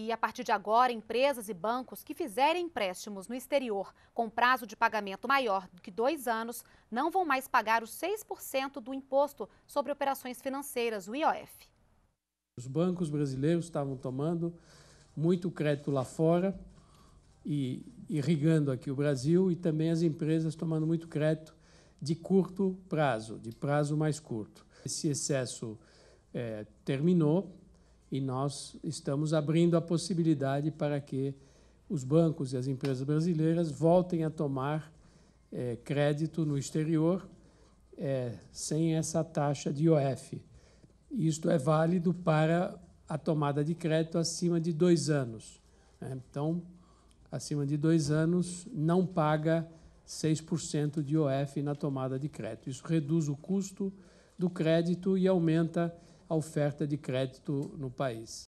E a partir de agora, empresas e bancos que fizerem empréstimos no exterior com prazo de pagamento maior do que dois anos não vão mais pagar os 6% do Imposto sobre Operações Financeiras, o IOF. Os bancos brasileiros estavam tomando muito crédito lá fora e irrigando aqui o Brasil e também as empresas tomando muito crédito de curto prazo, de prazo mais curto. Esse excesso é, terminou, e nós estamos abrindo a possibilidade para que os bancos e as empresas brasileiras voltem a tomar é, crédito no exterior é, sem essa taxa de IOF. Isto é válido para a tomada de crédito acima de dois anos. Né? Então, acima de dois anos, não paga 6% de IOF na tomada de crédito. Isso reduz o custo do crédito e aumenta a oferta de crédito no país.